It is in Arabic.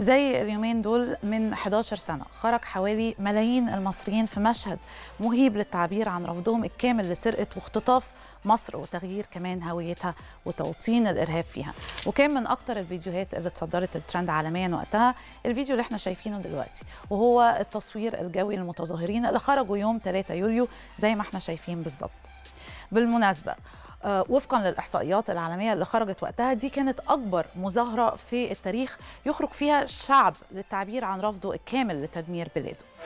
زي اليومين دول من 11 سنة خرج حوالي ملايين المصريين في مشهد مهيب للتعبير عن رفضهم الكامل لسرقة واختطاف مصر وتغيير كمان هويتها وتوطين الارهاب فيها وكان من اكتر الفيديوهات اللي اتصدرت الترند عالميا وقتها الفيديو اللي احنا شايفينه دلوقتي وهو التصوير الجوي للمتظاهرين اللي خرجوا يوم 3 يوليو زي ما احنا شايفين بالظبط بالمناسبة آه، وفقا للاحصائيات العالميه اللي خرجت وقتها دي كانت اكبر مظاهره في التاريخ يخرج فيها شعب للتعبير عن رفضه الكامل لتدمير بلاده